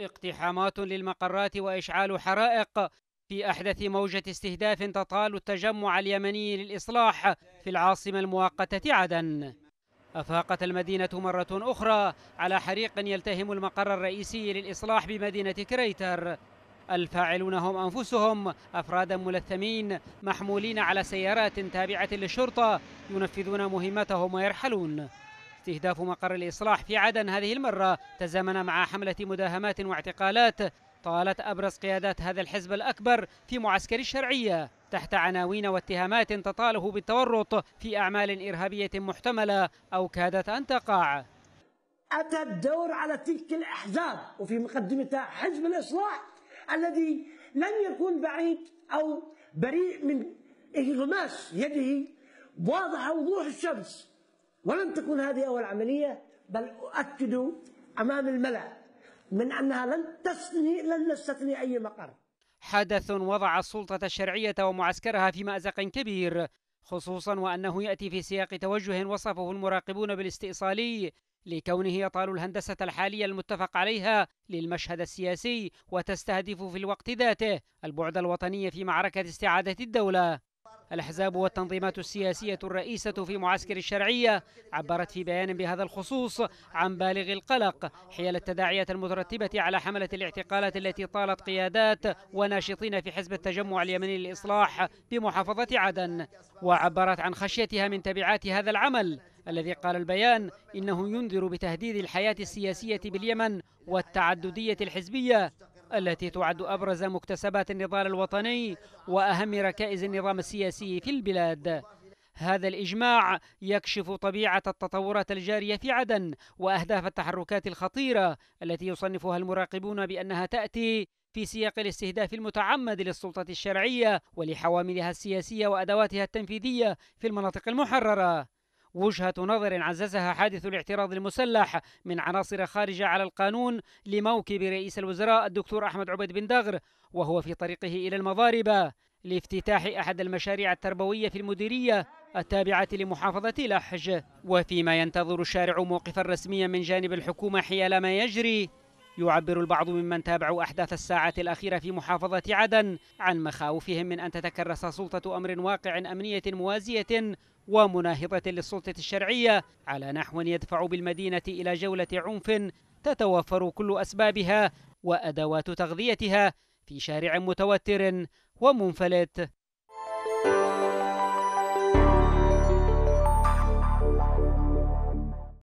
اقتحامات للمقرات وإشعال حرائق في أحدث موجة استهداف تطال التجمع اليمني للإصلاح في العاصمة المؤقتة عدن أفاقت المدينة مرة أخرى على حريق يلتهم المقر الرئيسي للإصلاح بمدينة كريتر الفاعلون هم أنفسهم أفرادا ملثمين محمولين على سيارات تابعة للشرطة ينفذون مهمتهم ويرحلون استهداف مقر الإصلاح في عدن هذه المرة تزامن مع حملة مداهمات واعتقالات طالت أبرز قيادات هذا الحزب الأكبر في معسكر الشرعية تحت عناوين واتهامات تطاله بالتورط في أعمال إرهابية محتملة أو كادت أن تقع أتى الدور على تلك الأحزاب وفي مقدمتها حزب الإصلاح الذي لن يكون بعيد أو بريء من إغماس يده واضح وضوح الشمس ولن تكون هذه أول عملية بل أؤكد أمام الملأ من أنها لن تستثني لن نستثني أي مقر حدث وضع السلطة الشرعية ومعسكرها في مأزق كبير خصوصا وأنه يأتي في سياق توجه وصفه المراقبون بالاستئصالي لكونه يطال الهندسة الحالية المتفق عليها للمشهد السياسي وتستهدف في الوقت ذاته البعد الوطني في معركة استعادة الدولة الأحزاب والتنظيمات السياسية الرئيسة في معسكر الشرعية عبرت في بيان بهذا الخصوص عن بالغ القلق حيال التداعيات المترتبة على حملة الاعتقالات التي طالت قيادات وناشطين في حزب التجمع اليمني للإصلاح بمحافظة عدن وعبرت عن خشيتها من تبعات هذا العمل الذي قال البيان إنه ينذر بتهديد الحياة السياسية باليمن والتعددية الحزبية التي تعد أبرز مكتسبات النضال الوطني وأهم ركائز النظام السياسي في البلاد هذا الإجماع يكشف طبيعة التطورات الجارية في عدن وأهداف التحركات الخطيرة التي يصنفها المراقبون بأنها تأتي في سياق الاستهداف المتعمد للسلطة الشرعية ولحواملها السياسية وأدواتها التنفيذية في المناطق المحررة وجهة نظر عززها حادث الاعتراض المسلح من عناصر خارجة على القانون لموكب رئيس الوزراء الدكتور أحمد عبيد بن دغر وهو في طريقه إلى المضاربة لافتتاح أحد المشاريع التربوية في المديرية التابعة لمحافظة لحج وفيما ينتظر الشارع موقفا رسميا من جانب الحكومة حيال ما يجري يعبر البعض ممن تابعوا أحداث الساعة الأخيرة في محافظة عدن عن مخاوفهم من أن تتكرس سلطة أمر واقع أمنية موازية ومناهضة للسلطة الشرعية على نحو يدفع بالمدينة إلى جولة عنف تتوفر كل أسبابها وأدوات تغذيتها في شارع متوتر ومنفلت